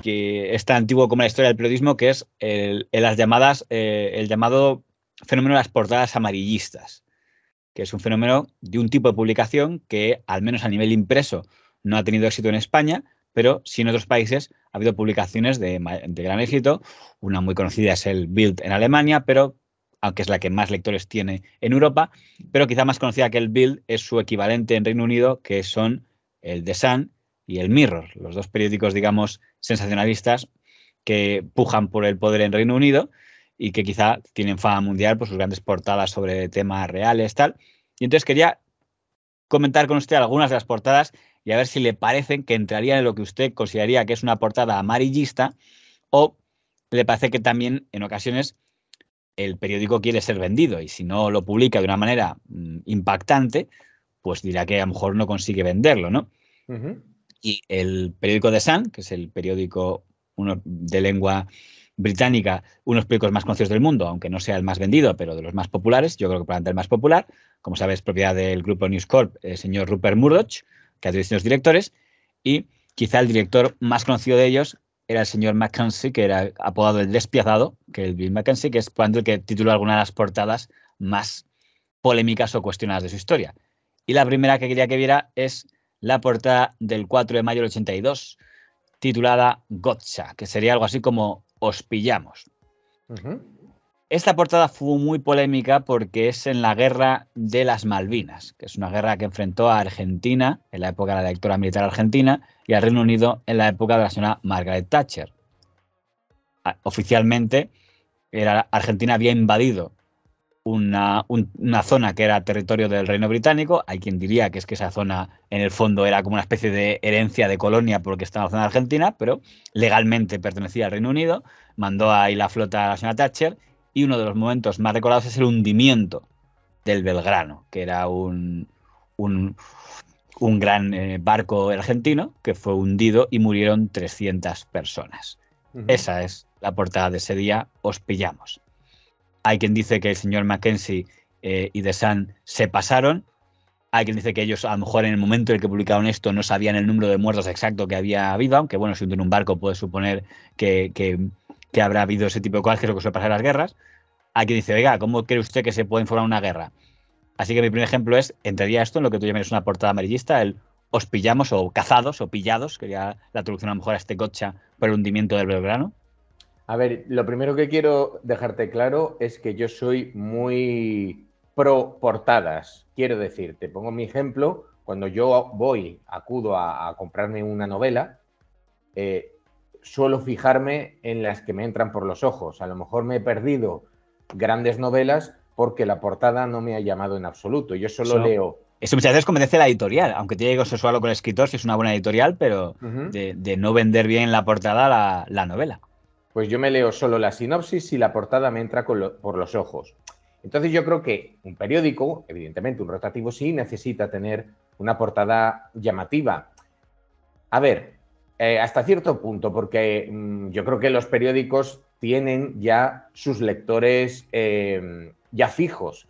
que es tan antiguo como la historia del periodismo, que es el, las llamadas, eh, el llamado fenómeno de las portadas amarillistas, que es un fenómeno de un tipo de publicación que, al menos a nivel impreso, no ha tenido éxito en España, pero sí en otros países ha habido publicaciones de, gran éxito. Una muy conocida es el Bild en Alemania, pero aunque es la que más lectores tiene en Europa, pero quizá más conocida que el Bild es su equivalente en Reino Unido, que son el de Sun y el Mirror, los dos periódicos, digamos, sensacionalistas que pujan por el poder en Reino Unido y que quizá tienen fama mundial por sus grandes portadas sobre temas reales, tal. Y entonces quería comentar con usted algunas de las portadas y a ver si le parecen que entrarían en lo que usted consideraría que es una portada amarillista o le parece que también en ocasiones el periódico quiere ser vendido y si no lo publica de una manera mm, impactante, pues dirá que a lo mejor no consigue venderlo, ¿no? y el periódico The Sun, que es el periódico de lengua británica, uno de los periódicos más conocidos del mundo, aunque no sea el más vendido, pero de los más populares, yo creo que probablemente el más popular, como sabes, propiedad del grupo News Corp, el señor Rupert Murdoch, que ha tenido los directores, y quizá el director más conocido de ellos era el señor Mackenzie, que era apodado el despiadado, que el Bill McKenzie, que es cuando el que tituló alguna de las portadas más polémicas o cuestionadas de su historia. Y la primera que quería que viera es la portada del 4 de mayo del 82, titulada Gotcha, que sería algo así como Os pillamos. Esta portada fue muy polémica porque es en la guerra de las Malvinas, que es una guerra que enfrentó a Argentina en la época de la dictadura militar argentina y al Reino Unido en la época de la señora Margaret Thatcher. Ah, oficialmente, Argentina había invadido una, zona que era territorio del Reino Británico. Hay quien diría que es que esa zona en el fondo era como una especie de herencia de colonia porque estaba en la zona argentina, pero legalmente pertenecía al Reino Unido. Mandó ahí la flota a la señora Thatcher y uno de los momentos más recordados es el hundimiento del Belgrano, que era un, un, gran eh, barco argentino que fue hundido y murieron 300 personas. Esa es la portada de ese día, os pillamos. Hay quien dice que el señor Mackenzie eh, y The Sun se pasaron. Hay quien dice que ellos a lo mejor en el momento en el que publicaron esto no sabían el número de muertos exacto que había habido, aunque bueno, si en un barco puede suponer que, habrá habido ese tipo de cosas, que es lo que suele pasar en las guerras. Hay quien dice, oiga, ¿cómo cree usted que se puede informar una guerra? Así que mi primer ejemplo es, entre día esto en lo que tú llamas una portada amarillista, el os pillamos o cazados o pillados, que la traducción a lo mejor a este cocha por el hundimiento del Belgrano. A ver, lo primero que quiero dejarte claro es que yo soy muy pro portadas. Quiero decir, te pongo mi ejemplo, cuando yo voy, acudo a, comprarme una novela, eh, suelo fijarme en las que me entran por los ojos. A lo mejor me he perdido grandes novelas porque la portada no me ha llamado en absoluto. Yo solo leo. Eso muchas veces convence la editorial, aunque tiene que sexual con el escritor, si es una buena editorial, pero de, no vender bien la portada la novela pues yo me leo solo la sinopsis y la portada me entra por los ojos. Entonces yo creo que un periódico, evidentemente un rotativo sí, necesita tener una portada llamativa. A ver, eh, hasta cierto punto, porque mm, yo creo que los periódicos tienen ya sus lectores em, ya fijos,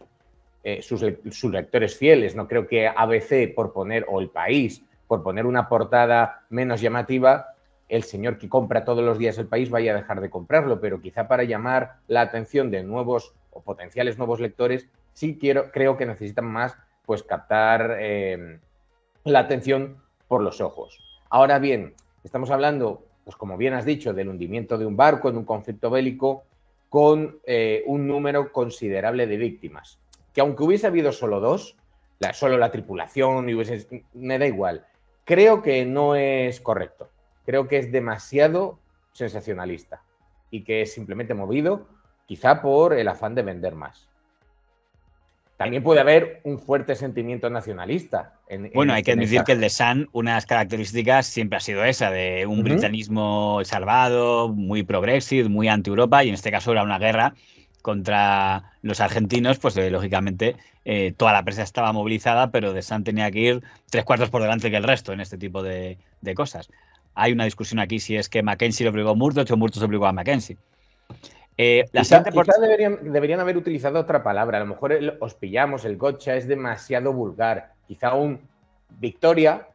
eh, sus, sus lectores fieles. No creo que ABC por poner, o El País, por poner una portada menos llamativa, el señor que compra todos los días el país vaya a dejar de comprarlo, pero quizá para llamar la atención de nuevos o potenciales nuevos lectores, sí creo que necesitan más pues captar em, la atención por los ojos. Ahora bien, estamos hablando, pues como bien has dicho, del hundimiento de un barco en un conflicto bélico con eh, un número considerable de víctimas. Que aunque hubiese habido solo dos, la, solo la tripulación, y me da igual, creo que no es correcto creo que es demasiado sensacionalista y que es simplemente movido quizá por el afán de vender más. También puede haber un fuerte sentimiento nacionalista. bueno, hay que este admitir que el de Sun, unas características siempre ha sido esa, de un britanismo salvado, muy pro-Brexit, muy anti-Europa, y en este caso era una guerra contra los argentinos, pues eh, lógicamente eh, toda la prensa estaba movilizada, pero de Sun tenía que ir tres cuartos por delante que el resto en este tipo de cosas hay una discusión aquí si es que Mackenzie lo obligó a Murdoch o Murdoch obligó a Mackenzie. Eh, la quizá, deberían, haber utilizado otra palabra. A lo mejor os pillamos, el gotcha es demasiado vulgar. Quizá un victoria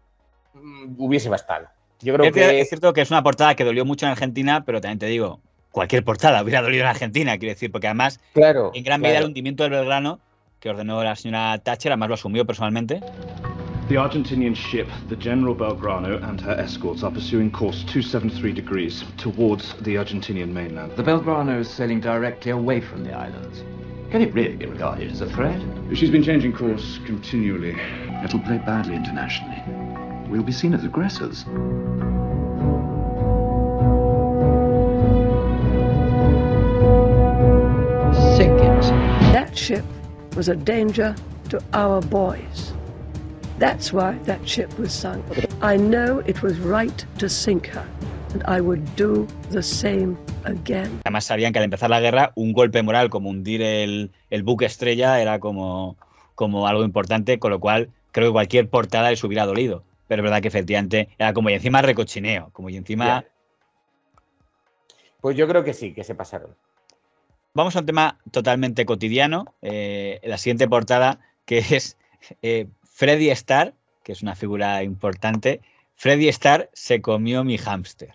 mm, hubiese bastado. Yo creo es, que... es cierto que es una portada que dolió mucho en Argentina, pero también te digo, cualquier portada hubiera dolido en Argentina, quiero decir, porque además, en gran medida, el hundimiento del Belgrano que ordenó la señora Thatcher, además lo asumió personalmente, The Argentinian ship, the General Belgrano, and her escorts are pursuing course 273 degrees towards the Argentinian mainland. The Belgrano is sailing directly away from the islands. Can it really be regarded as a threat? She's been changing course continually. It'll play badly internationally. We'll be seen as aggressors. Sink it. That ship was a danger to our boys. That's why that ship was sunk. I know it was Además sabían que al empezar la guerra un golpe moral como hundir el, buque estrella era como, como algo importante, con lo cual creo que cualquier portada les hubiera dolido. Pero es verdad que efectivamente era como y encima recochineo, como y encima... Pues yo creo que sí, que se pasaron. Vamos a un tema totalmente cotidiano. Eh, la siguiente portada, que es eh, Freddy Starr, que es una figura importante, Freddy Starr se comió mi hámster.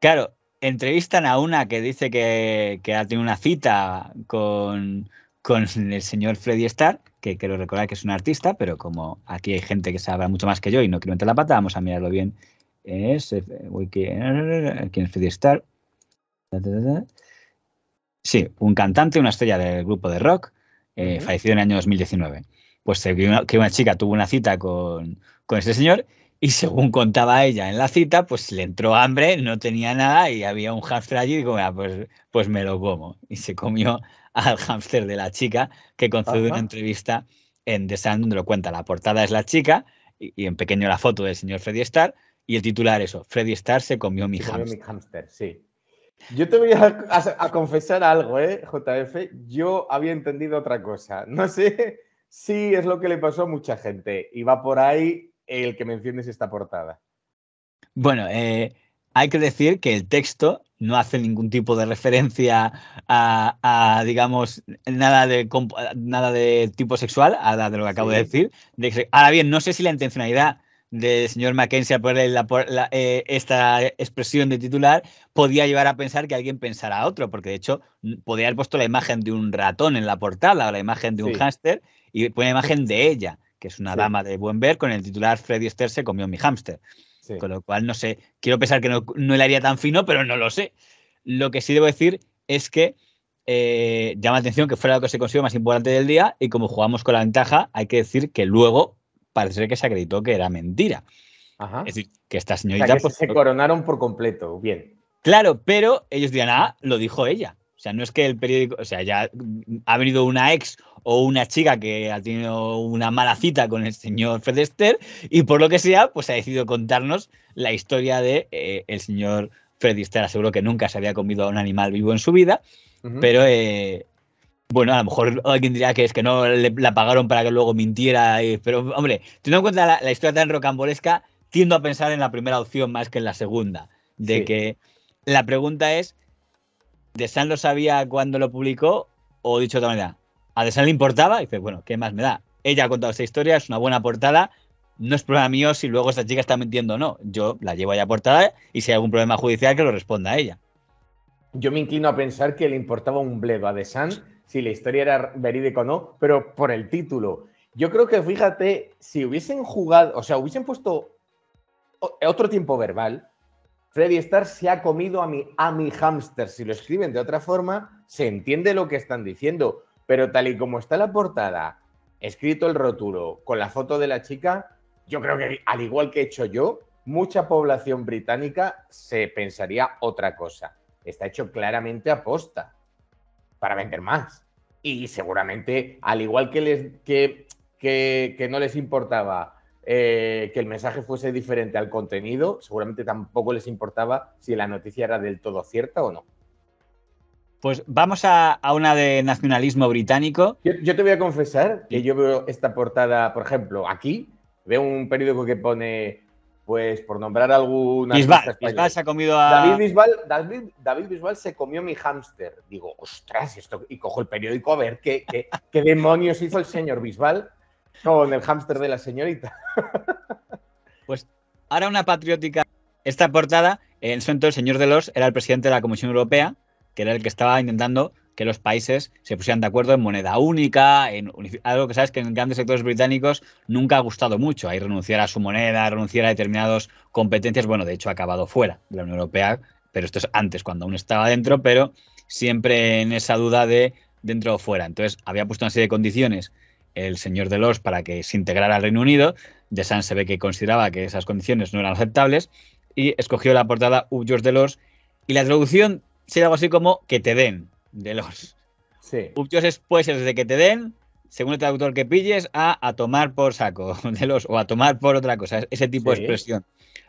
Claro, entrevistan a una que dice que, ha tenido una cita con, el señor Freddy Starr, que quiero recordar que es un artista, pero como aquí hay gente que sabe mucho más que yo y no quiero meter la pata, vamos a mirarlo bien. Es, eh, ¿Quién es Freddy Starr? Sí, un cantante, una estrella del grupo de rock, eh, fallecido en el año 2019 pues se eh, vio que una chica tuvo una cita con, con este señor y según contaba ella en la cita, pues le entró hambre, no tenía nada y había un hámster allí y dijo, pues, pues me lo como. Y se comió al hámster de la chica que concedió una entrevista en The Sun donde lo cuenta. La portada es la chica y, en pequeño la foto del señor Freddy Starr y el titular eso, Freddy Starr se comió mi hámster. mi sí. Yo te voy a, a confesar algo, ¿eh, JF? Yo había entendido otra cosa. No sé Sí, es lo que le pasó a mucha gente. Y va por ahí el que menciones esta portada. Bueno, eh, hay que decir que el texto no hace ningún tipo de referencia a, digamos, nada de, nada tipo sexual, a de lo que acabo de decir. Ahora bien, no sé si la intencionalidad del señor Mackenzie a poner eh, esta expresión de titular podía llevar a pensar que alguien pensara a otro, porque de hecho podía haber puesto la imagen de un ratón en la portada o la imagen de un hámster y pone la imagen de ella, que es una dama de buen ver, con el titular Freddy Esther se comió mi hámster. Con lo cual, no sé, quiero pensar que no, le haría tan fino, pero no lo sé. Lo que sí debo decir es que eh, llama la atención que fuera lo que se consiguió más importante del día y como jugamos con la ventaja, hay que decir que luego parece ser que se acreditó que era mentira. Ajá. Es decir, que esta señorita. Pues, se pues coronaron por completo, bien. Claro, pero ellos dirán, ah, lo dijo ella. O sea, no es que el periódico, o sea, ya ha venido una ex o una chica que ha tenido una mala cita con el señor Fred y por lo que sea, pues ha decidido contarnos la historia de eh, el señor Fred Seguro que nunca se había comido a un animal vivo en su vida, pero eh, bueno, a lo mejor alguien diría que es que no la pagaron para que luego mintiera. Y, pero, hombre, teniendo en cuenta la, historia tan rocambolesca, tiendo a pensar en la primera opción más que en la segunda. De que la pregunta es: ¿De San lo sabía cuando lo publicó? O dicho de otra manera, ¿a De San le importaba? Y dice, bueno, ¿qué más me da? Ella ha contado esa historia, es una buena portada, no es problema mío si luego esta chica está mintiendo o no. Yo la llevo allá portada y si hay algún problema judicial que lo responda a ella. Yo me inclino a pensar que le importaba un bledo a De San si la historia era verídica o no, pero por el título. Yo creo que, fíjate, si hubiesen jugado, o sea, hubiesen puesto otro tiempo verbal, Freddy Starr se ha comido a mi, a mi Si lo escriben de otra forma, se entiende lo que están diciendo. Pero tal y como está la portada, escrito el roturo, con la foto de la chica, yo creo que, al igual que he hecho yo, mucha población británica se pensaría otra cosa. Está hecho claramente a posta para vender más. Y seguramente, al igual que, les, que, que, no les importaba eh, que el mensaje fuese diferente al contenido, seguramente tampoco les importaba si la noticia era del todo cierta o no. Pues vamos a, una de nacionalismo británico. yo, te voy a confesar que yo veo esta portada, por ejemplo, aquí, veo un periódico que pone pues por nombrar alguna. Bisbal, se ha comido a. David Bisbal, se comió mi hámster. Digo, ostras, Y cojo el periódico a ver qué, demonios hizo el señor Bisbal con el hámster de la señorita. pues ahora una patriótica. Esta portada, en su entorno, el señor los era el presidente de la Comisión Europea, que era el que estaba intentando que los países se pusieran de acuerdo en moneda única, en algo que sabes que en grandes sectores británicos nunca ha gustado mucho, ahí renunciar a su moneda, renunciar a determinadas competencias, bueno, de hecho ha acabado fuera de la Unión Europea, pero esto es antes, cuando aún estaba dentro, pero siempre en esa duda de dentro o fuera. Entonces, había puesto una serie de condiciones el señor Delors para que se integrara al Reino Unido, de San se ve que consideraba que esas condiciones no eran aceptables, y escogió la portada George Delors, y la traducción sería algo así como que te den, de los sí. de pues desde que te den, según el traductor que pilles, a, tomar por saco de los o a tomar por otra cosa, ese tipo de expresión.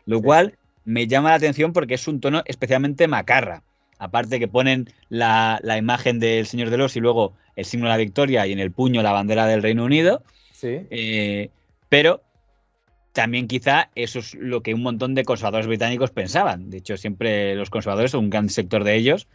Lo cual me llama la atención porque es un tono especialmente macarra. Aparte que ponen la, imagen del Señor de los y luego el signo de la victoria y en el puño la bandera del Reino Unido. Sí. Eh, pero también quizá eso es lo que un montón de conservadores británicos pensaban. De hecho, siempre los conservadores, un gran sector de ellos,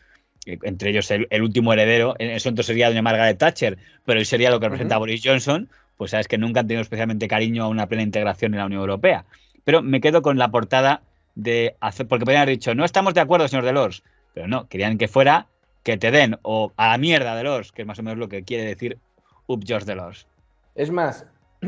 eh, entre ellos el, último heredero, en eso entonces sería doña Margaret Thatcher, pero hoy sería lo que representa Boris Johnson, pues sabes que nunca han tenido especialmente cariño a una plena integración en la Unión Europea. Pero me quedo con la portada de hacer, porque podrían haber dicho, no estamos de acuerdo, señor Delors, pero no, querían que fuera que te den o a la mierda Delors, que es más o menos lo que quiere decir Up George Delors. Es más,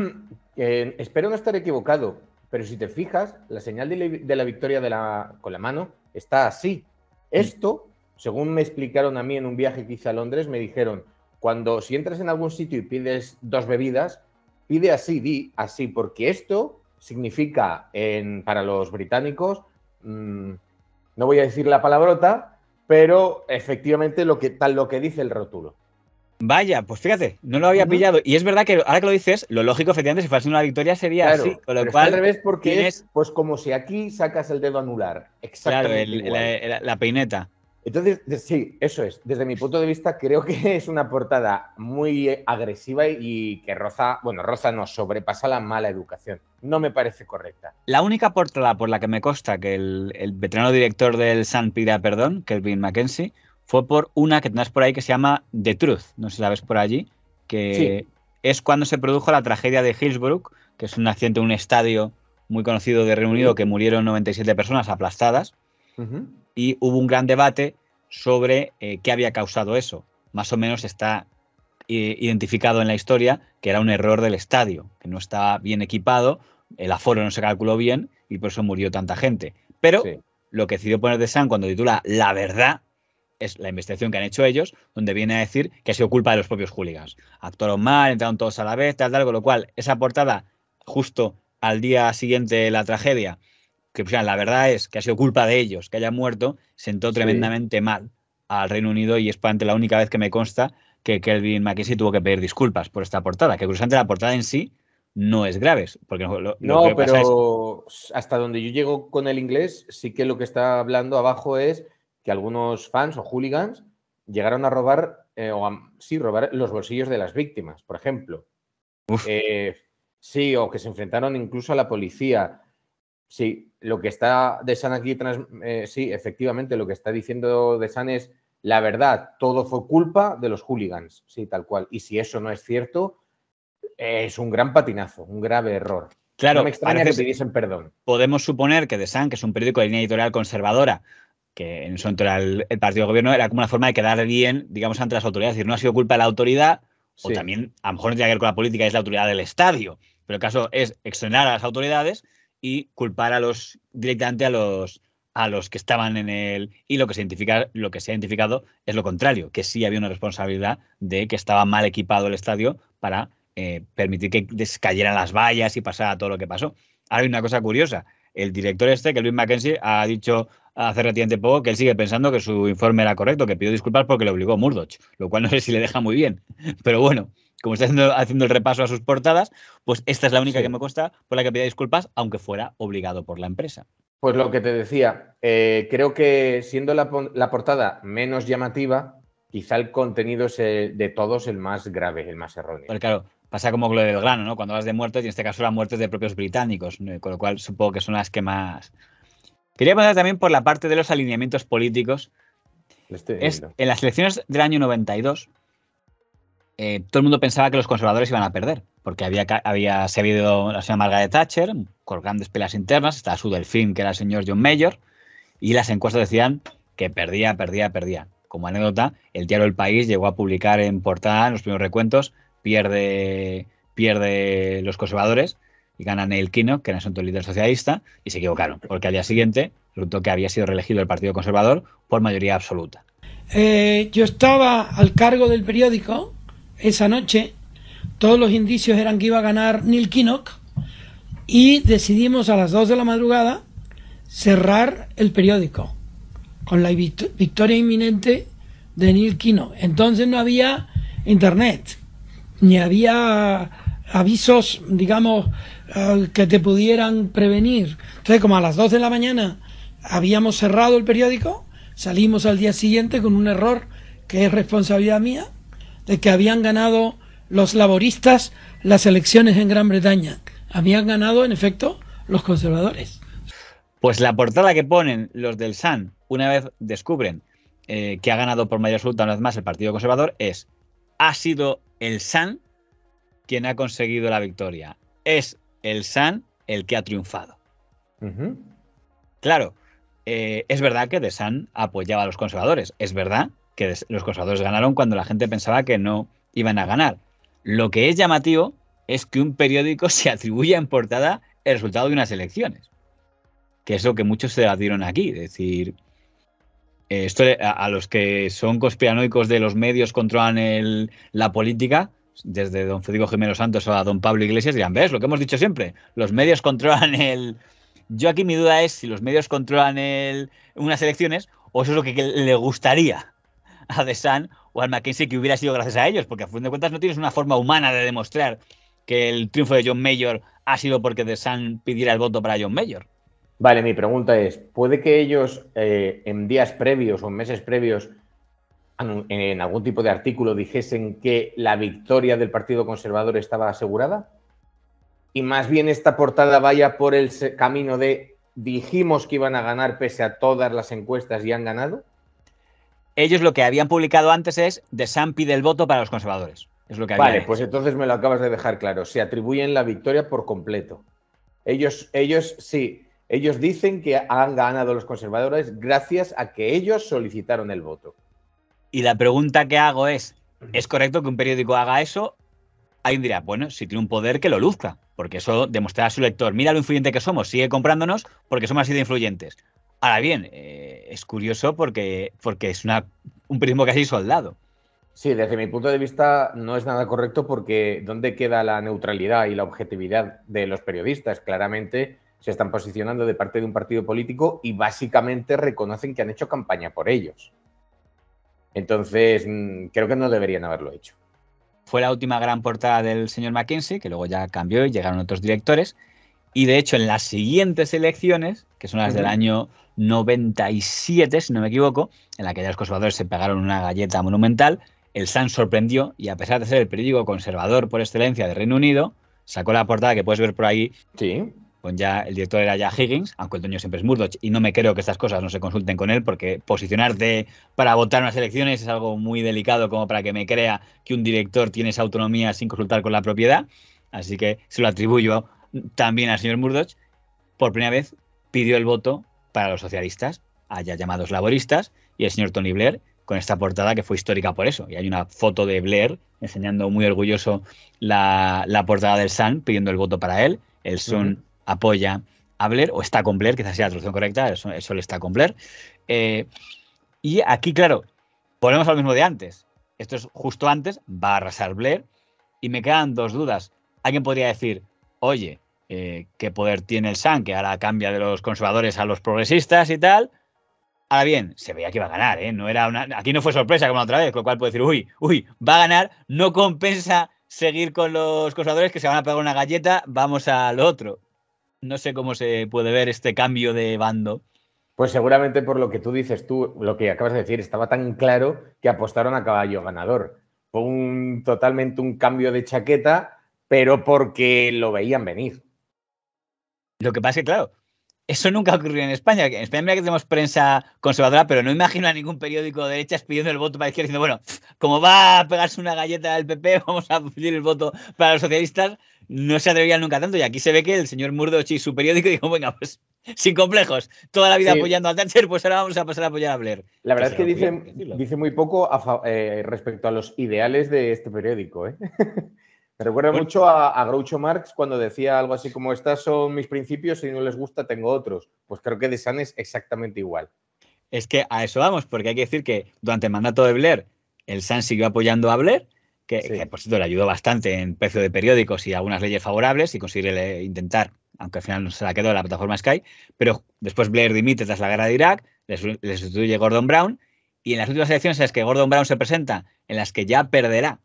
eh, espero no estar equivocado, pero si te fijas, la señal de la, victoria de la, con la mano está así. Esto según me explicaron a mí en un viaje que hice a Londres, me dijeron, cuando si entras en algún sitio y pides dos bebidas, pide así, di así, porque esto significa para los británicos, mm, no voy a decir la palabrota, pero efectivamente lo que, tal lo que dice el rótulo. Vaya, pues fíjate, no lo había pillado. Y es verdad que ahora que lo dices, lo lógico, efectivamente, si fuese una victoria sería así. pero al revés porque es pues como si aquí sacas el dedo anular. Exactamente. Claro, la, peineta. Entonces, sí, eso es. Desde mi punto de vista, creo que es una portada muy agresiva y que roza, bueno, roza no, sobrepasa la mala educación. No me parece correcta. La única portada por la que me consta que el, veterano director del San pida perdón, Kelvin Mackenzie, fue por una que tenés por ahí que se llama The Truth, no sé si la ves por allí, que es cuando se produjo la tragedia de Hillsbrook, que es un accidente en un estadio muy conocido de Reino que murieron 97 personas aplastadas y hubo un gran debate sobre eh, qué había causado eso. Más o menos está eh, identificado en la historia que era un error del estadio, que no estaba bien equipado, el aforo no se calculó bien y por eso murió tanta gente. Pero lo que decidió poner de San cuando titula La verdad es la investigación que han hecho ellos, donde viene a decir que ha sido culpa de los propios hooligans. Actuaron mal, entraron todos a la vez, tal, tal, con lo cual esa portada justo al día siguiente de la tragedia que la verdad es que ha sido culpa de ellos que haya muerto, sentó tremendamente mal al Reino Unido y es probablemente la única vez que me consta que Kelvin McKinsey tuvo que pedir disculpas por esta portada, que cruzante la portada en sí no es grave, porque no, pero hasta donde yo llego con el inglés, sí que lo que está hablando abajo es que algunos fans o hooligans llegaron a robar, eh, o sí, robar los bolsillos de las víctimas, por ejemplo. Eh, sí, o que se enfrentaron incluso a la policía. Sí, lo que está de aquí, eh, sí, efectivamente, lo que está diciendo de San es la verdad, todo fue culpa de los hooligans, sí, tal cual. Y si eso no es cierto, es un gran patinazo, un grave error. Claro, me que perdón. Podemos suponer que de San, que es un periódico de línea editorial conservadora, que en su entorno el, partido de gobierno, era como una forma de quedar bien, digamos, ante las autoridades. Es decir, no ha sido culpa de la autoridad, o también, a lo mejor no tiene que ver con la política, es la autoridad del estadio. Pero el caso es exonerar a las autoridades y culpar a los directamente a los a los que estaban en el y lo que se identifica lo que se ha identificado es lo contrario que sí había una responsabilidad de que estaba mal equipado el estadio para eh, permitir que descayeran las vallas y pasara todo lo que pasó ahora hay una cosa curiosa el director este que Luis Mackenzie ha dicho hace relativamente poco que él sigue pensando que su informe era correcto que pidió disculpas porque le obligó Murdoch lo cual no sé si le deja muy bien pero bueno como está haciendo, el repaso a sus portadas, pues esta es la única que me cuesta por la que pida disculpas, aunque fuera obligado por la empresa. Pues lo que te decía, eh, creo que siendo la, portada menos llamativa, quizá el contenido es de todos el más grave, el más erróneo. Pero claro, pasa como lo del grano, ¿no? Cuando hablas de muertes, y en este caso eran muertes de propios británicos, con lo cual supongo que son las que más... Quería pasar también por la parte de los alineamientos políticos. en las elecciones del año 92, eh, todo el mundo pensaba que los conservadores iban a perder, porque había, había, había ido la señora Margaret Thatcher con grandes pelas internas, estaba su delfín, que era el señor John Mayor, y las encuestas decían que perdía, perdía, perdía. Como anécdota, el diario El País llegó a publicar en portada, en los primeros recuentos, pierde, pierde los conservadores y gana Neil Kino, que era el asunto líder socialista, y se equivocaron, porque al día siguiente resultó que había sido reelegido el Partido Conservador por mayoría absoluta. Eh, yo estaba al cargo del periódico esa noche todos los indicios eran que iba a ganar Neil Kinnock y decidimos a las 2 de la madrugada cerrar el periódico con la victoria inminente de Neil Kinnock. Entonces no había internet, ni había avisos, digamos, que te pudieran prevenir. Entonces, como a las 2 de la mañana habíamos cerrado el periódico, salimos al día siguiente con un error que es responsabilidad mía, de que habían ganado los laboristas las elecciones en Gran Bretaña. Habían ganado, en efecto, los conservadores. Pues la portada que ponen los del San una vez descubren eh, que ha ganado por mayor absoluta una vez más el Partido Conservador, es ha sido el San quien ha conseguido la victoria. Es el San el que ha triunfado. Claro, eh, es verdad que The San apoyaba a los conservadores, es verdad que los conservadores ganaron cuando la gente pensaba que no iban a ganar. Lo que es llamativo es que un periódico se atribuya en portada el resultado de unas elecciones, que es lo que muchos se debatieron aquí. Es decir, eh, a, los que son conspiranoicos de los medios controlan la política, desde don Federico Jiménez Santos a don Pablo Iglesias, dirán, ves, lo que hemos dicho siempre, los medios controlan el... Yo aquí mi duda es si los medios controlan unas elecciones o eso es lo que le gustaría a The Sun o al McKinsey que hubiera sido gracias a ellos, porque a fin de cuentas no tienes una forma humana de demostrar que el triunfo de John Mayor ha sido porque The Sun pidiera el voto para John Mayor. Vale, mi pregunta es, ¿puede que ellos eh, en días previos o en meses previos en algún tipo de artículo dijesen que la victoria del Partido Conservador estaba asegurada? Y más bien esta portada vaya por el camino de dijimos que iban a ganar pese a todas las encuestas y han ganado? ellos lo que habían publicado antes es de pide el voto para los conservadores. Es lo que vale, pues entonces me lo acabas de dejar claro. Se atribuyen la victoria por completo. Ellos, ellos sí, ellos dicen que han ganado los conservadores gracias a que ellos solicitaron el voto. Y la pregunta que hago es, ¿es correcto que un periódico haga eso? Alguien dirá, bueno, si tiene un poder que lo luzca, porque eso demostrará a su lector, mira lo influyente que somos, sigue comprándonos porque somos así de influyentes. Ahora bien, eh, es curioso porque, porque es una, un periodismo casi soldado. Sí, desde mi punto de vista no es nada correcto porque ¿dónde queda la neutralidad y la objetividad de los periodistas? Claramente se están posicionando de parte de un partido político y básicamente reconocen que han hecho campaña por ellos. Entonces, mm, creo que no deberían haberlo hecho. Fue la última gran portada del señor Mackenzie, que luego ya cambió y llegaron otros directores. Y de hecho, en las siguientes elecciones, que son las del año 97, si no me equivoco, en la que ya los conservadores se pegaron una galleta monumental, el Sun sorprendió y a pesar de ser el periódico conservador por excelencia de Reino Unido, sacó la portada que puedes ver por ahí. Sí. Con ya, el director era ya Higgins, aunque el dueño siempre es Murdoch, y no me creo que estas cosas no se consulten con él, porque posicionarte para votar unas elecciones es algo muy delicado como para que me crea que un director tiene esa autonomía sin consultar con la propiedad. Así que se lo atribuyo también al señor Murdoch, por primera vez pidió el voto para los socialistas, allá llamados laboristas, y el señor Tony Blair con esta portada que fue histórica por eso. Y hay una foto de Blair enseñando muy orgulloso la, portada del Sun pidiendo el voto para él. El Sun apoya a Blair, o está con Blair, quizás sea la traducción correcta, el Sun, está con Blair. Eh, y aquí, claro, volvemos al mismo de antes. Esto es justo antes, va a arrasar Blair. Y me quedan dos dudas. Alguien podría decir, oye, eh, qué poder tiene el San, que ahora cambia de los conservadores a los progresistas y tal. Ahora bien, se veía que iba a ganar, ¿eh? No era aquí no fue sorpresa como la otra vez, con lo cual puede decir, uy, uy, va a ganar, no compensa seguir con los conservadores que se van a pegar una galleta, vamos al otro. No sé cómo se puede ver este cambio de bando. Pues seguramente por lo que tú dices tú, lo que acabas de decir, estaba tan claro que apostaron a caballo ganador. Fue un, totalmente un cambio de chaqueta, pero porque lo veían venir. Lo que pasa es que, claro, eso nunca ha ocurrido en España. En España mira que tenemos prensa conservadora, pero no imagino a ningún periódico de derechas pidiendo el voto para izquierda, diciendo, bueno, como va a pegarse una galleta del PP, vamos a pedir el voto para los socialistas. No se atrevían nunca tanto. Y aquí se ve que el señor Murdoch y su periódico dijo, venga, pues sin complejos, toda la vida apoyando a Thatcher, pues ahora vamos a pasar a apoyar a Blair. La verdad es que dice, muy poco eh, respecto a los ideales de este periódico. ¿eh? Me recuerda mucho a, Groucho Marx cuando decía algo así como, estas son mis principios, si no les gusta tengo otros. Pues creo que de San es exactamente igual. Es que a eso vamos, porque hay que decir que durante el mandato de Blair, el San siguió apoyando a Blair, que, por cierto le ayudó bastante en precio de periódicos y algunas leyes favorables y consigue intentar, aunque al final no se la quedó la plataforma Sky, pero después Blair dimite tras la guerra de Irak, le sustituye Gordon Brown y en las últimas elecciones en las que Gordon Brown se presenta, en las que ya perderá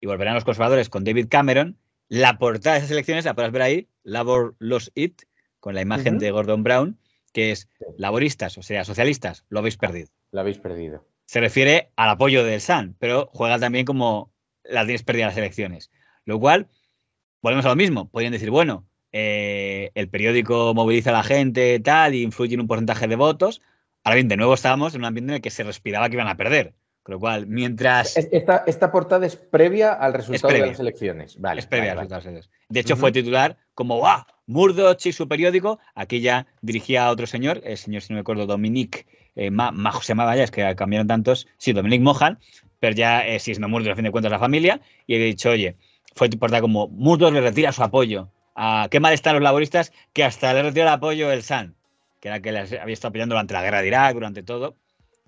y volverán los conservadores con David Cameron. La portada de esas elecciones la podrás ver ahí, Labor Los It, con la imagen de Gordon Brown, que es laboristas, o sea, socialistas, lo habéis ah, perdido. Lo habéis perdido. Se refiere al apoyo del SAN, pero juega también como las 10 perdidas las elecciones. Lo cual, volvemos a lo mismo. Podrían decir, bueno, eh, el periódico moviliza a la gente, tal, y influye en un porcentaje de votos. Ahora bien, de nuevo estábamos en un ambiente en el que se respiraba que iban a perder. Con lo cual, mientras. Esta, esta portada es previa al resultado de las elecciones. Vale, es previa De hecho, fue titular como ¡Ah! Murdoch y su periódico. Aquí ya dirigía a otro señor, el señor, si no me acuerdo, Dominique. Eh, se llamaba ya, es que cambiaron tantos. Sí, Dominique Mohan, pero ya eh, si es Murdoch, a fin de cuentas, la familia. Y he dicho, oye, fue portada como Murdoch le retira su apoyo. a ah, qué mal están los laboristas que hasta le retira el apoyo el SAN, que era que les había estado apoyando durante la guerra de Irak, durante todo.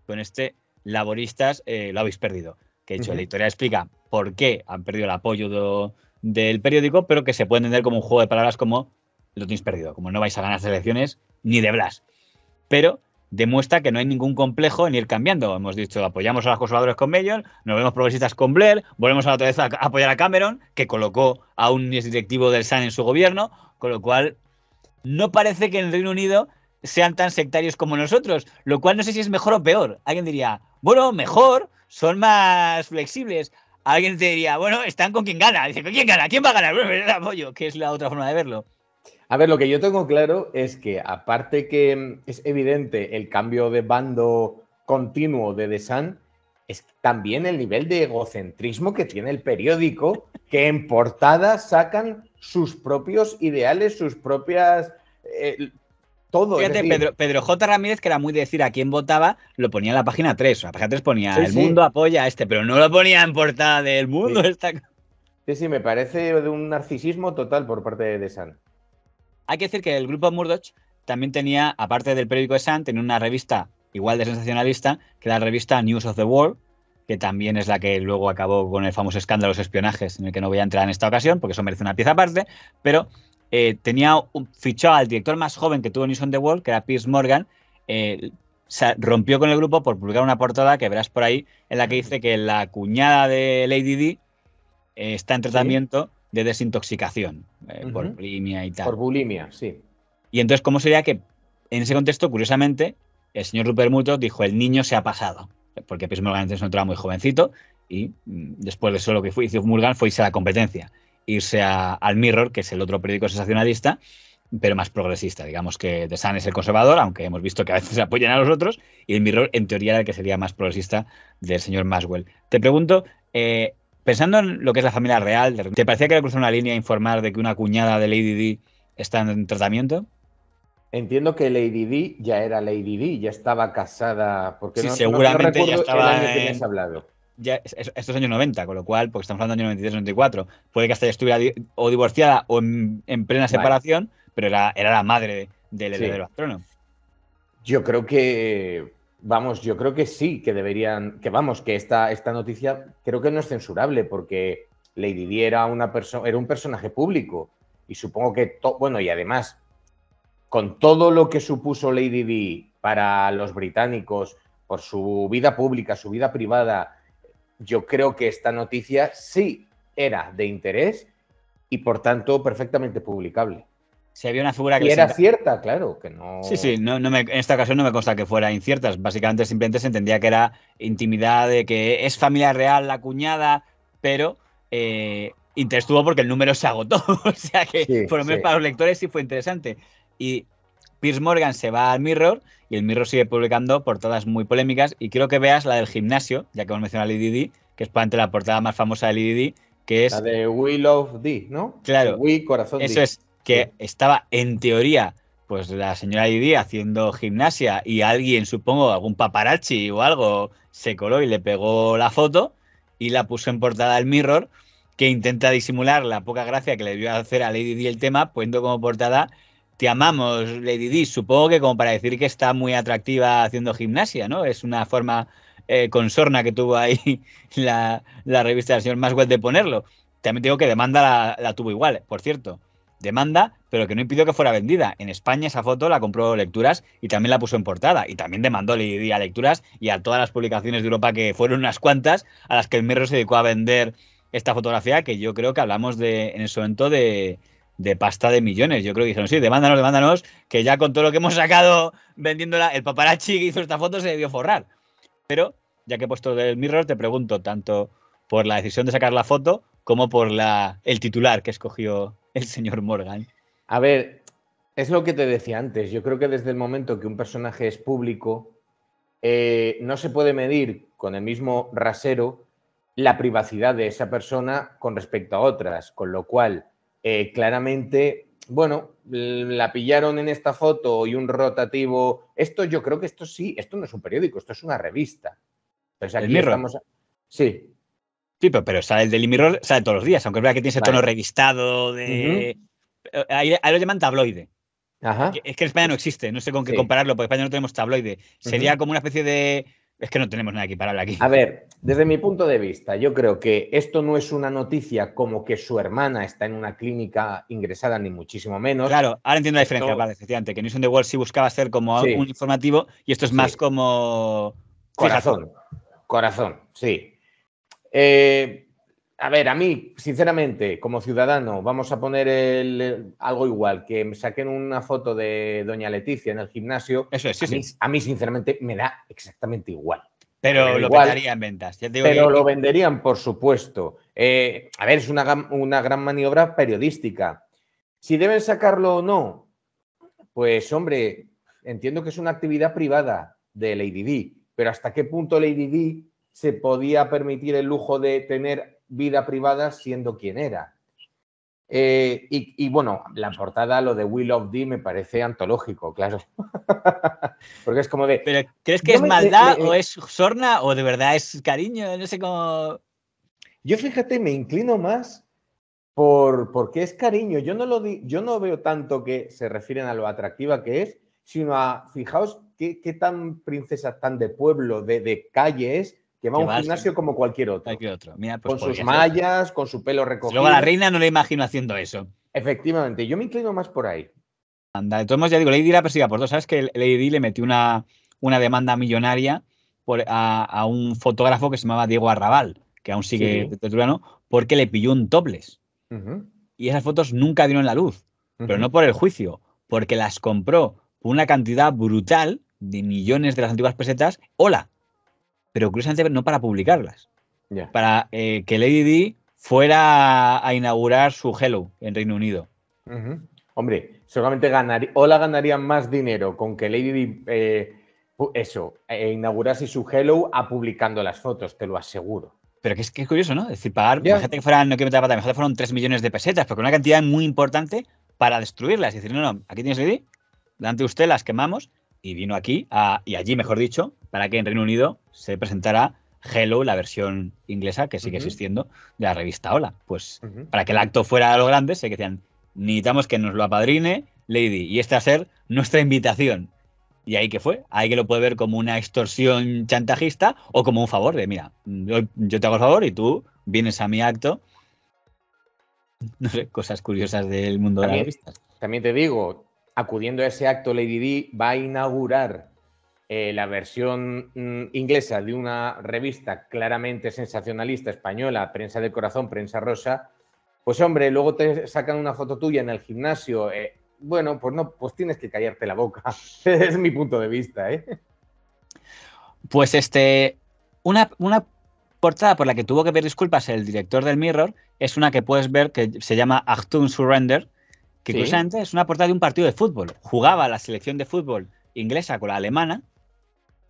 Con este laboristas eh, lo habéis perdido. Que de hecho, la editorial explica por qué han perdido el apoyo del periódico, pero que se puede entender como un juego de palabras como lo tenéis perdido, como no vais a ganar las elecciones ni de Blas. Pero demuestra que no hay ningún complejo en ir cambiando. Hemos dicho, apoyamos a los conservadores con Mellon, nos vemos progresistas con Blair, volvemos a otra vez a apoyar a Cameron, que colocó a un directivo del SAN en su gobierno, con lo cual no parece que en el Reino Unido sean tan sectarios como nosotros, lo cual no sé si es mejor o peor. Alguien diría, bueno, mejor, son más flexibles. Alguien te diría, bueno, están con quien gana. Dice, ¿quién gana? ¿Quién va a ganar? el apoyo, que es la otra forma de verlo. A ver, lo que yo tengo claro es que aparte que mm, es evidente el cambio de bando continuo de The Sun, es también el nivel de egocentrismo que tiene el periódico, que en portada sacan sus propios ideales, sus propias eh, todo. Fíjate, Pedro, J. Ramírez, que era muy de decir a quién votaba, lo ponía en la página 3. La página 3 ponía El mundo apoya a este, pero no lo ponía en portada del mundo. Sí. sí, me parece de un narcisismo total por parte de San. Hay que decir que el grupo Murdoch también tenía, aparte del periódico de San, tenía una revista igual de sensacionalista, que era la revista News of the World, que también es la que luego acabó con el famoso escándalo de los espionajes, en el que no voy a entrar en esta ocasión, porque eso merece una pieza aparte, pero eh, tenía un, fichó al director más joven que tuvo News on the World, que era Pierce Morgan, eh, se rompió con el grupo por publicar una portada que verás por ahí, en la que dice que la cuñada de Lady D eh, está en tratamiento de desintoxicación por bulimia y tal. Por bulimia, sí. Y entonces, ¿cómo sería que en ese contexto, curiosamente, el señor Rupert Murdoch dijo, el niño se ha pasado? Porque Pierce Morgan entonces no muy jovencito y mm, después de eso lo que hizo Morgan fue irse a la competencia irse al Mirror, que es el otro periódico sensacionalista, pero más progresista. Digamos que The Sun es el conservador, aunque hemos visto que a veces apoyan a los otros, y el Mirror, en teoría, era el que sería más progresista del señor Maxwell. Te pregunto, eh, pensando en lo que es la familia real, ¿te parecía que era cruzar una línea e informar de que una cuñada de Lady D está en tratamiento? Entiendo que Lady D ya era Lady D, ya estaba casada. Porque sí, seguramente ya estaba ya estos año 90, con lo cual, porque estamos hablando de año 93-94, puede que hasta ya estuviera o divorciada o en, plena separación, pero era, era, la madre del heredero sí. Yo creo que, vamos, yo creo que sí, que deberían, que vamos, que esta, esta noticia creo que no es censurable, porque Lady Di era, una persona era un personaje público, y supongo que, bueno, y además, con todo lo que supuso Lady Di para los británicos, por su vida pública, su vida privada, yo creo que esta noticia sí era de interés y por tanto perfectamente publicable. Si había una figura que... Y era cierta, claro, que no... Sí, sí, en esta ocasión no me consta que fuera inciertas. Básicamente simplemente se entendía que era intimidad de que es familia real la cuñada, pero eh, porque el número se agotó. o sea que, por lo menos para los lectores sí fue interesante. Y Piers Morgan se va al Mirror y el Mirror sigue publicando portadas muy polémicas. Y creo que veas la del gimnasio, ya que hemos mencionado a Lady e D, que es probablemente la portada más famosa de Lady e D, que es. La de We Love D, ¿no? Claro. We Corazón Eso es, que estaba en teoría, pues la señora e D haciendo gimnasia y alguien, supongo, algún paparazzi o algo, se coló y le pegó la foto y la puso en portada del Mirror, que intenta disimular la poca gracia que le dio hacer a Lady D el tema, poniendo como portada te amamos, Lady D, supongo que como para decir que está muy atractiva haciendo gimnasia, ¿no? Es una forma eh, consorna que tuvo ahí la, revista del señor Maswell de ponerlo. También digo que demanda la, tuvo igual, por cierto. Demanda, pero que no impidió que fuera vendida. En España esa foto la compró Lecturas y también la puso en portada. Y también demandó Lady D a Lecturas y a todas las publicaciones de Europa que fueron unas cuantas a las que el Mirro se dedicó a vender esta fotografía, que yo creo que hablamos de en ese momento de de pasta de millones. Yo creo que dijeron, sí, demándanos, demándanos, que ya con todo lo que hemos sacado vendiéndola, el paparazzi que hizo esta foto se debió forrar. Pero, ya que he puesto el mirror, te pregunto tanto por la decisión de sacar la foto como por la, el titular que escogió el señor Morgan. A ver, es lo que te decía antes. Yo creo que desde el momento que un personaje es público, eh, no se puede medir con el mismo rasero la privacidad de esa persona con respecto a otras, con lo cual eh, claramente, bueno, la pillaron en esta foto y un rotativo. Esto yo creo que esto sí, esto no es un periódico, esto es una revista. ¿El Sí. Sí, pero, sale el Daily Mirror, sale todos los días, aunque es verdad que tiene ese tono revistado de... Eh, ahí, lo llaman tabloide. Es que en España no existe, no sé con qué compararlo, porque en España no tenemos tabloide. Sería como una especie de es que no tenemos nada equiparable aquí. A ver, desde mi punto de vista, yo creo que esto no es una noticia como que su hermana está en una clínica ingresada, ni muchísimo menos. Claro, ahora entiendo la diferencia, vale, efectivamente, que News on the World sí buscaba ser como un informativo y esto es más como... Corazón, corazón, sí. Eh, a ver, a mí, sinceramente, como ciudadano, vamos a poner algo igual, que me saquen una foto de doña Leticia en el gimnasio. Eso es, sí, a, Mí, sinceramente, me da exactamente igual. Pero, lo venderían ventas. pero lo venderían, por supuesto. Eh, a ver, es una, gran maniobra periodística. Si deben sacarlo o no, pues hombre, entiendo que es una actividad privada de Lady D, pero ¿hasta qué punto Lady D se podía permitir el lujo de tener vida privada siendo quien era. Eh, y, bueno, la portada, lo de Will of D, me parece antológico, claro. Porque es como de. ¿Pero crees que es maldad o es sorna o de verdad es cariño? No sé cómo. Yo fíjate, me inclino más por porque es cariño. Yo no, lo di, yo no veo tanto que se refieren a lo atractiva que es, sino a, fijaos, qué, tan princesa, tan de pueblo, de, de calle es, que va a un gimnasio como cualquier otro. Pues con sus mallas, con su pelo recogido. Luego a la reina no le imagino haciendo eso. Efectivamente, yo me inclino más por ahí. Anda, de ya digo, Lady la persiga por dos. ¿Sabes que Lady le metió una, una demanda millonaria a, un fotógrafo que se llamaba Diego Arrabal, que aún sigue sí. porque le pilló un topless. Y esas fotos nunca dieron la luz, pero no por el juicio, porque las compró por una cantidad brutal de millones de las antiguas pesetas. Hola, pero curiosamente no para publicarlas. Para eh, que Lady Di fuera a inaugurar su Hello en Reino Unido. Hombre, seguramente ganaría, Ola ganaría más dinero con que Lady Di, eh, eso, e-, e inaugurase su Hello a publicando las fotos, te lo aseguro. Pero que es, que curioso, ¿no? Es decir, pagar, la gente que fueran, no quiero meter la pata, mejor fueron 3 millones de pesetas, porque una cantidad muy importante para destruirlas. Y decir, no, no, aquí tienes Lady, delante de usted las quemamos y vino aquí, y allí, mejor dicho, para que en Reino Unido se presentara Hello, la versión inglesa que sigue existiendo de la revista Hola. Pues para que el acto fuera a lo grande, sé que decían, necesitamos que nos lo apadrine Lady, y esta va a ser nuestra invitación. Y ahí que fue, ahí que lo puede ver como una extorsión chantajista o como un favor de, mira, yo, te hago el favor y tú vienes a mi acto. No sé, cosas curiosas del mundo de las revistas. También te digo, acudiendo a ese acto, Lady Di va a inaugurar eh, la versión mm, inglesa de una revista claramente sensacionalista española, Prensa del Corazón, Prensa Rosa. Pues hombre, luego te sacan una foto tuya en el gimnasio. Eh, bueno, pues no, pues tienes que callarte la boca. es mi punto de vista, ¿eh? Pues este, una, portada por la que tuvo que pedir disculpas el director del Mirror es una que puedes ver que se llama Achtung Surrender, que cosa curiosamente es una portada de un partido de fútbol. Jugaba la selección de fútbol inglesa con la alemana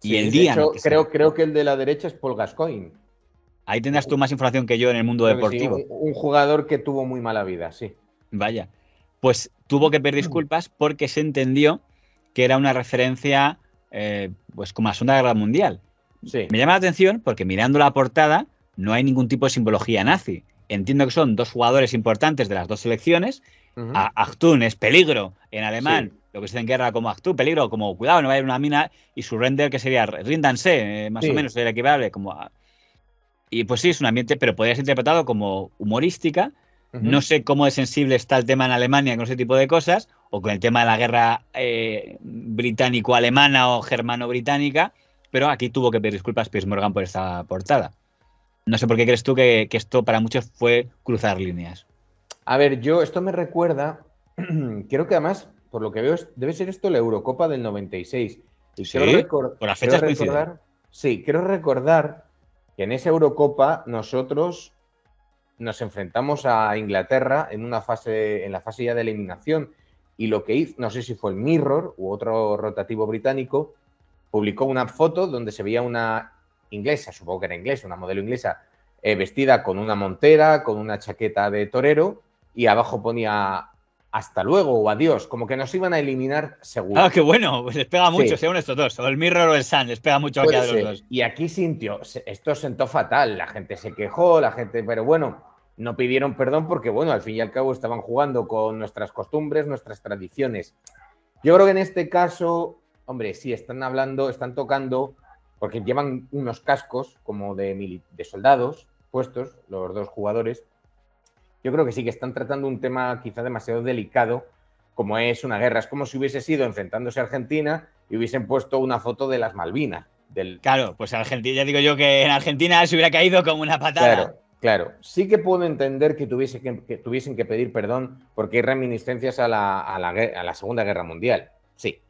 y el día. creo, creo que el de la derecha es Paul Gascoigne. Ahí tendrás tú más información que yo en el mundo deportivo. un, jugador que tuvo muy mala vida, sí. Vaya. Pues tuvo que pedir mm. disculpas porque se entendió que era una referencia eh, pues como a Segunda Guerra Mundial. Sí. Me llama la atención porque mirando la portada no hay ningún tipo de simbología nazi entiendo que son dos jugadores importantes de las dos selecciones. a es peligro en alemán, lo que se dice en guerra como Achtun, peligro, como cuidado, no va a haber una mina, y su render que sería ríndanse, eh, más o menos sería equivalente. Como Y pues sí, es un ambiente, pero podría ser interpretado como humorística. No sé cómo es sensible está el tema en Alemania con ese tipo de cosas, o con el tema de la guerra eh, británico-alemana o germano-británica, pero aquí tuvo que pedir disculpas Piers Morgan por esta portada. No sé por qué crees tú que, esto para muchos fue cruzar líneas. A ver, yo esto me recuerda, creo que además, por lo que veo, debe ser esto la Eurocopa del 96. sí, recordar, Sí, quiero recordar que en esa Eurocopa nosotros nos enfrentamos a Inglaterra en una fase, en la fase ya de eliminación. Y lo que hizo, no sé si fue el Mirror u otro rotativo británico, publicó una foto donde se veía una inglesa, supongo que era inglesa, una modelo inglesa, eh, vestida con una montera, con una chaqueta de torero, y abajo ponía hasta luego o adiós, como que nos iban a eliminar seguro. Ah, qué bueno, pues les pega mucho, sí. según estos dos, o el Mirror o el Sun, les pega mucho a los dos. Y aquí sintió, esto sentó fatal, la gente se quejó, la gente, pero bueno, no pidieron perdón porque, bueno, al fin y al cabo estaban jugando con nuestras costumbres, nuestras tradiciones. Yo creo que en este caso, hombre, sí, están hablando, están tocando porque llevan unos cascos como de, soldados puestos, los dos jugadores. Yo creo que sí que están tratando un tema quizá demasiado delicado, como es una guerra. Es como si hubiese sido enfrentándose a Argentina y hubiesen puesto una foto de las Malvinas. Del... Claro, pues Argentina, ya digo yo que en Argentina se hubiera caído como una patada. Claro, Sí que puedo entender que, tuviesen que pedir perdón porque hay reminiscencias a la Segunda Guerra Mundial. Sí,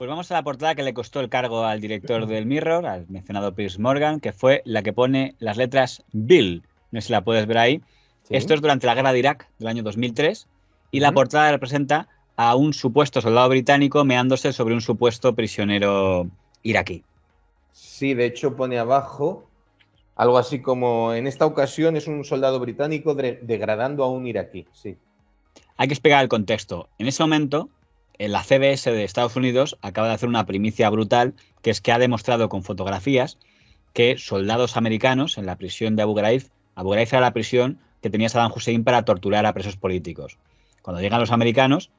pues vamos a la portada que le costó el cargo al director del Mirror, al mencionado Pierce Morgan, que fue la que pone las letras Bill. No sé si la puedes ver ahí. Esto es durante la guerra de Irak del año 2003 y la portada representa a un supuesto soldado británico meándose sobre un supuesto prisionero iraquí. Sí, de hecho pone abajo algo así como en esta ocasión es un soldado británico degradando a un iraquí, sí. Hay que explicar el contexto. En ese momento, la CBS de Estados Unidos acaba de hacer una primicia brutal, que es que ha demostrado con fotografías que soldados americanos en la prisión de Abu Ghraib, Abu Ghraib era la prisión que tenía Saddam Hussein para torturar a presos políticos. Cuando llegan los americanos,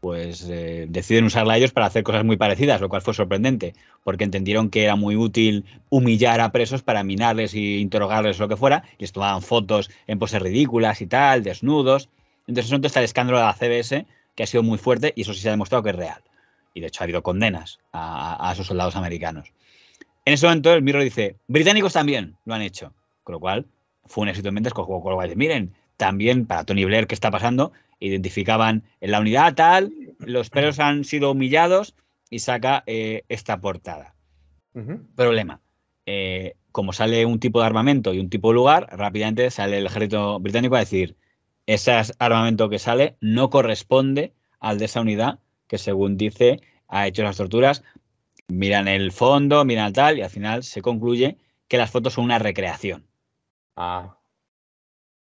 pues eh, deciden usarla ellos para hacer cosas muy parecidas, lo cual fue sorprendente, porque entendieron que era muy útil humillar a presos para minarles y e interrogarles lo que fuera, y les tomaban fotos en poses ridículas y tal, desnudos. Entonces, eso está el escándalo de la CBS que ha sido muy fuerte y eso sí se ha demostrado que es real. Y de hecho ha habido condenas a, esos soldados americanos. En ese momento el Mirror dice, británicos también lo han hecho. Con lo cual fue un éxito en ventas con juego cual miren, también para Tony Blair, ¿qué está pasando? Identificaban en la unidad tal, los perros han sido humillados y saca eh, esta portada. Problema. Eh, como sale un tipo de armamento y un tipo de lugar, rápidamente sale el ejército británico a decir, ese armamento que sale no corresponde al de esa unidad que según dice ha hecho las torturas. Miran el fondo, miran tal y al final se concluye que las fotos son una recreación. Ah.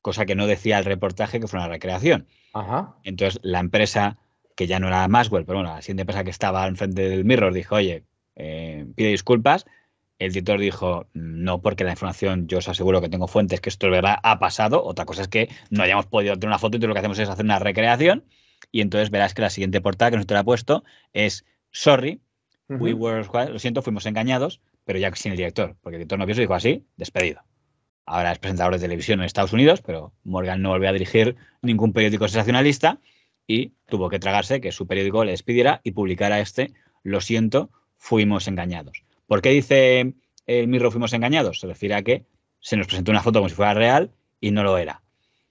Cosa que no decía el reportaje que fue una recreación. Ajá. Entonces la empresa, que ya no era Maswell, pero bueno, la siguiente empresa que estaba enfrente del Mirror dijo, oye, eh, pide disculpas el editor dijo, no, porque la información, yo os aseguro que tengo fuentes que esto de verdad ha pasado. Otra cosa es que no hayamos podido tener una foto y todo lo que hacemos es hacer una recreación. Y entonces verás que la siguiente portada que nosotros ha puesto es, sorry, we were, lo siento, fuimos engañados, pero ya sin el director, porque el director no y dijo así, despedido. Ahora es presentador de televisión en Estados Unidos, pero Morgan no volvió a dirigir ningún periódico sensacionalista y tuvo que tragarse que su periódico le despidiera y publicara este, lo siento, fuimos engañados. ¿Por qué dice el eh, Mirro fuimos engañados? Se refiere a que se nos presentó una foto como si fuera real y no lo era.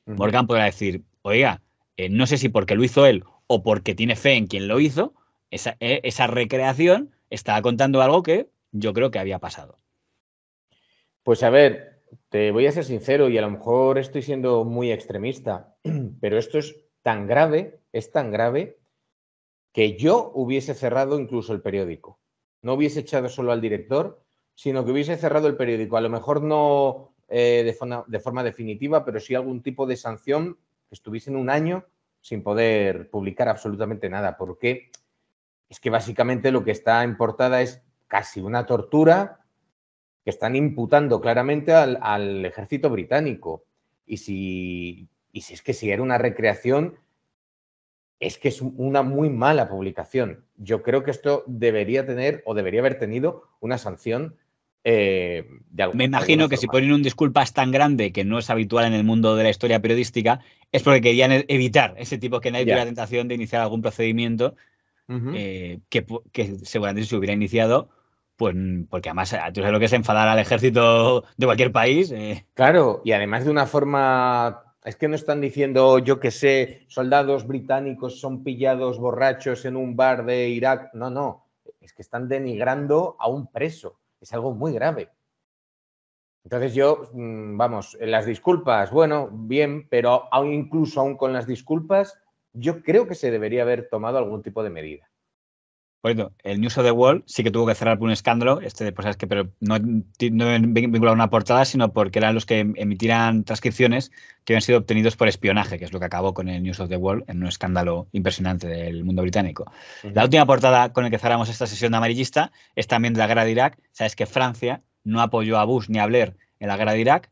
Morgan podrá decir, oiga, eh, no sé si porque lo hizo él o porque tiene fe en quien lo hizo, esa, eh, esa recreación estaba contando algo que yo creo que había pasado. Pues a ver, te voy a ser sincero y a lo mejor estoy siendo muy extremista, pero esto es tan grave, es tan grave que yo hubiese cerrado incluso el periódico no hubiese echado solo al director, sino que hubiese cerrado el periódico. A lo mejor no eh, de, forma, definitiva, pero sí algún tipo de sanción que estuviesen un año sin poder publicar absolutamente nada. Porque es que básicamente lo que está en portada es casi una tortura que están imputando claramente al, ejército británico. Y si, y si es que si era una recreación, es que es una muy mala publicación. Yo creo que esto debería tener o debería haber tenido una sanción. Eh, de Me imagino que si ponen un disculpas tan grande que no es habitual en el mundo de la historia periodística, es porque querían e-, evitar ese tipo que nadie la tentación de iniciar algún procedimiento eh, que, seguramente se hubiera iniciado pues porque además tú sabes lo que es enfadar al ejército de cualquier país. Eh. Claro, y además de una forma es que no están diciendo, yo que sé, soldados británicos son pillados borrachos en un bar de Irak. No, no. Es que están denigrando a un preso. Es algo muy grave. Entonces yo, mm, vamos, las disculpas, bueno, bien, pero incluso aún con las disculpas, yo creo que se debería haber tomado algún tipo de medida el News of the World sí que tuvo que cerrar por un escándalo, este, pues que, pero no, vinculado a una portada, sino porque eran los que emitían transcripciones que habían sido obtenidos por espionaje, que es lo que acabó con el News of the World en un escándalo impresionante del mundo británico. La última portada con la que cerramos esta sesión de amarillista es también de la guerra de Irak. Sabes que Francia no apoyó a Bush ni a Blair en la guerra de Irak.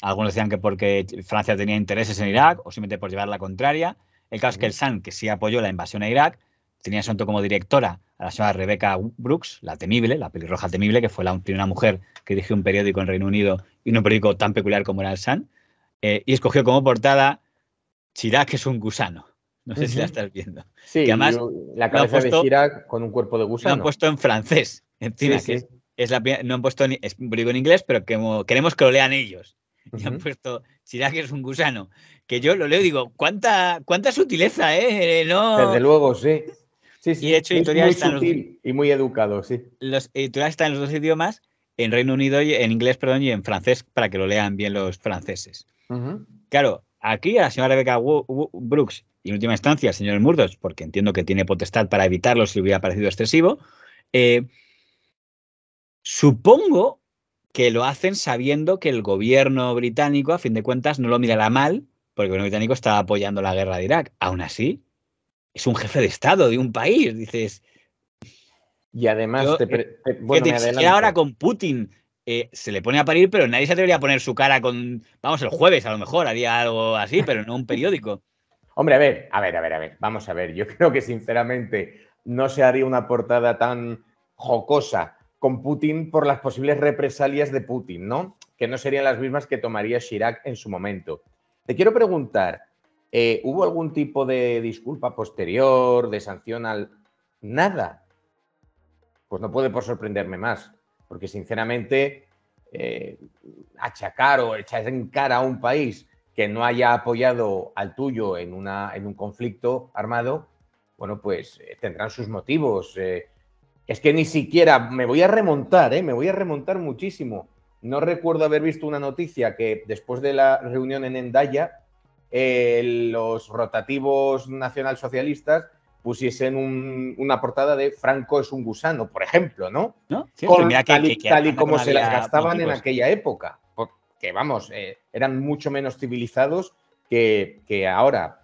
Algunos decían que porque Francia tenía intereses en Irak o simplemente por llevar la contraria. El caso es que el Sun, que sí apoyó la invasión a Irak, tenía Santo como directora a la señora Rebecca Brooks, la temible, la pelirroja temible, que fue la primera mujer que dirigió un periódico en Reino Unido y un periódico tan peculiar como era el Sun, eh, y escogió como portada Chirac es un gusano. No sé si la estás viendo. Sí, la cabeza de Chirac con un cuerpo de gusano. Lo han puesto en francés, en que Es, no han puesto en, un periódico en inglés, pero queremos que lo lean ellos. Y han puesto Chirac es un gusano. Que yo lo leo y digo, cuánta, cuánta sutileza, ¿eh? Desde luego, sí y hecho, muy y muy educado, sí. Los editoriales están en los dos idiomas, en Reino Unido, y, en inglés, perdón, y en francés, para que lo lean bien los franceses. Claro, aquí a la señora Rebecca Brooks y en última instancia al señor Murdoch, porque entiendo que tiene potestad para evitarlo si hubiera parecido excesivo, eh, supongo que lo hacen sabiendo que el gobierno británico, a fin de cuentas, no lo mirará mal, porque el gobierno británico estaba apoyando la guerra de Irak. Aún así, es un jefe de Estado de un país, dices. Y además, te, eh, ahora con Putin eh, se le pone a parir, pero nadie se atrevería a poner su cara con, vamos, el jueves a lo mejor, haría algo así, pero no un periódico. Hombre, a ver, a ver, a ver, a ver, vamos a ver, yo creo que sinceramente no se haría una portada tan jocosa con Putin por las posibles represalias de Putin, ¿no? Que no serían las mismas que tomaría Chirac en su momento. Te quiero preguntar, eh, ¿Hubo algún tipo de disculpa posterior, de sanción al... Nada. Pues no puede por sorprenderme más, porque sinceramente eh, achacar o echar en cara a un país que no haya apoyado al tuyo en, una, en un conflicto armado, bueno, pues eh, tendrán sus motivos. es que ni siquiera, me voy a remontar, me voy a remontar muchísimo. No recuerdo haber visto una noticia que después de la reunión en Endaya, eh, los rotativos nacionalsocialistas pusiesen una portada de Franco es un gusano, por ejemplo, ¿no? tal, y, como se las gastaban en aquella época, porque vamos, eh, eran mucho menos civilizados que, ahora.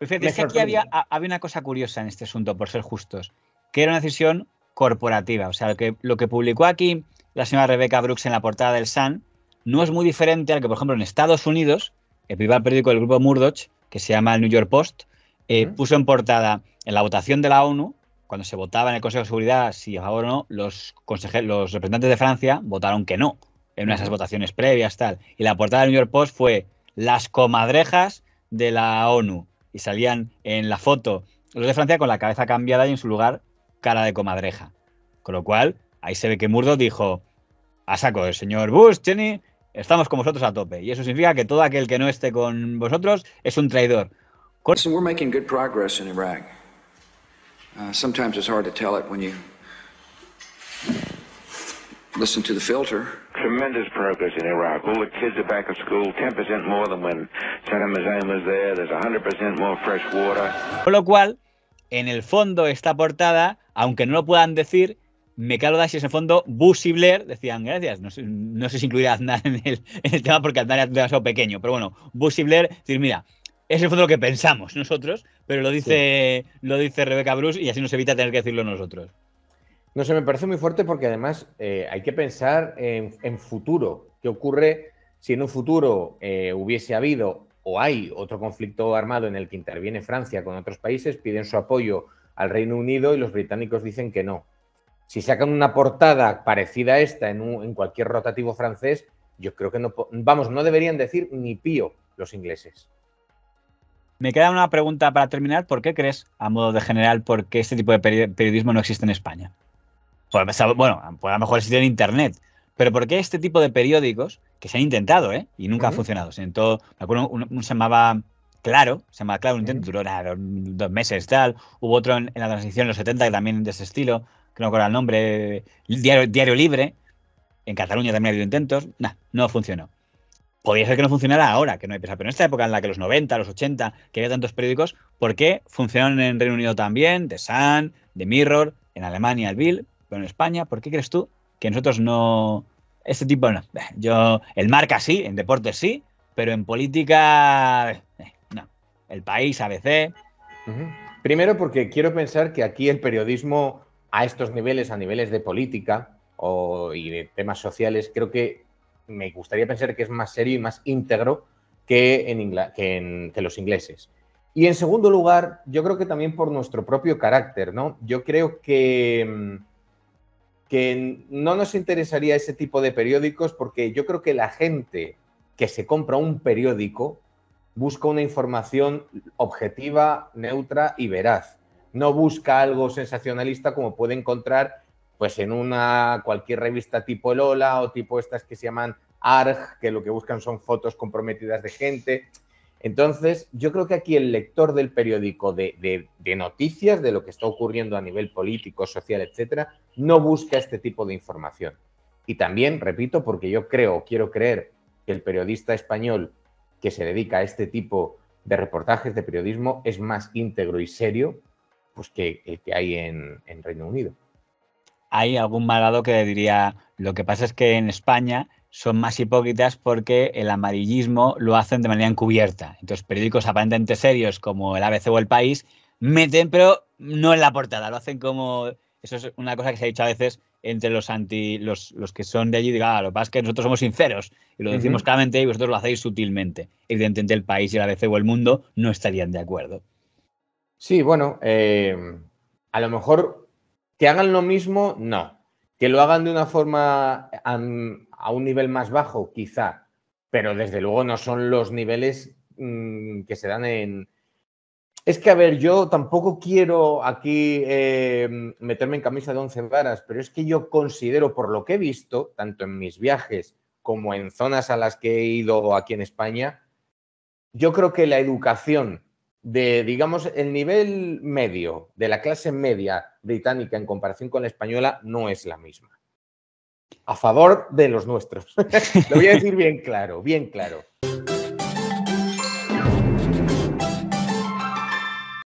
es que aquí había, una cosa curiosa en este asunto, por ser justos, que era una decisión corporativa. O sea, que, lo que publicó aquí la señora Rebecca Brooks en la portada del San no es muy diferente al que, por ejemplo, en Estados Unidos el primer periódico del grupo Murdoch, que se llama el New York Post, eh, puso en portada en la votación de la ONU, cuando se votaba en el Consejo de Seguridad si a o no, los, los representantes de Francia votaron que no en una de esas votaciones previas, tal. Y la portada del New York Post fue las comadrejas de la ONU. Y salían en la foto los de Francia con la cabeza cambiada y en su lugar cara de comadreja. Con lo cual, ahí se ve que Murdoch dijo, a saco, el señor Bush, Jenny, Estamos con vosotros a tope. Y eso significa que todo aquel que no esté con vosotros es un traidor. Con lo cual, en el fondo esta portada, aunque no lo puedan decir, me si en ese fondo, Bush y Blair decían gracias. No sé, si incluirá a Aznar en el, tema porque Aznar es demasiado pequeño, pero bueno, Bush y Blair decir, mira, es el fondo lo que pensamos nosotros, pero lo dice, lo dice Rebeca Bruce y así nos evita tener que decirlo nosotros. No sé, me parece muy fuerte porque además eh, hay que pensar en, futuro. ¿Qué ocurre si en un futuro eh, hubiese habido o hay otro conflicto armado en el que interviene Francia con otros países, piden su apoyo al Reino Unido y los británicos dicen que no? si sacan una portada parecida a esta en, cualquier rotativo francés, yo creo que no, vamos, no deberían decir ni pío los ingleses. Me queda una pregunta para terminar. ¿Por qué crees, a modo de general, por qué este tipo de periodismo no existe en España? Pues, pues, bueno, pues a lo mejor existe en Internet, pero ¿por qué este tipo de periódicos, que se han intentado, eh, Y nunca han funcionado. Se me acuerdo, uno, se llamaba Claro, se llamaba Claro, un intento, duró dos meses, tal. Hubo otro en, la transición en los 70 que también de ese estilo que no acuerdo el nombre, Diario, Diario Libre, en Cataluña también ha habido intentos, nada no funcionó. Podría ser que no funcionara ahora, que no hay pesar. pero en esta época en la que los 90, los 80, que había tantos periódicos, ¿por qué funcionaron en Reino Unido también, The Sun, The Mirror, en Alemania el Bill, pero en España, ¿por qué crees tú que nosotros no... Este tipo no. Yo, el marca sí, en deportes sí, pero en política... Eh, no. El país, ABC. Primero porque quiero pensar que aquí el periodismo a estos niveles, a niveles de política o, y de temas sociales, creo que me gustaría pensar que es más serio y más íntegro que, en que, en, que los ingleses. Y en segundo lugar, yo creo que también por nuestro propio carácter, ¿no? Yo creo que, mm, que no nos interesaría ese tipo de periódicos porque yo creo que la gente que se compra un periódico busca una información objetiva, neutra y veraz no busca algo sensacionalista como puede encontrar pues en una cualquier revista tipo Lola o tipo estas que se llaman ARG, que lo que buscan son fotos comprometidas de gente. Entonces, yo creo que aquí el lector del periódico de, noticias, de lo que está ocurriendo a nivel político, social, etcétera, no busca este tipo de información. Y también, repito, porque yo creo, quiero creer que el periodista español que se dedica a este tipo de reportajes de periodismo es más íntegro y serio pues que hay en, Reino Unido. Hay algún malado que diría, lo que pasa es que en España son más hipócritas porque el amarillismo lo hacen de manera encubierta. Entonces, periódicos aparentemente serios como el ABC o el País meten, pero no en la portada, lo hacen como... Eso es una cosa que se ha dicho a veces entre los anti, los, que son de allí, digo, ah, lo que pasa es que nosotros somos sinceros y lo decimos claramente y vosotros lo hacéis sutilmente. Evidentemente el país y el ABC o el mundo no estarían de acuerdo. Sí, bueno, eh, a lo mejor que hagan lo mismo, no. Que lo hagan de una forma a, un nivel más bajo, quizá, pero desde luego no son los niveles mm, que se dan en... Es que, a ver, yo tampoco quiero aquí eh, meterme en camisa de once varas, pero es que yo considero, por lo que he visto, tanto en mis viajes como en zonas a las que he ido aquí en España, yo creo que la educación de, digamos, el nivel medio, de la clase media británica en comparación con la española, no es la misma. A favor de los nuestros. Lo voy a decir bien claro, bien claro.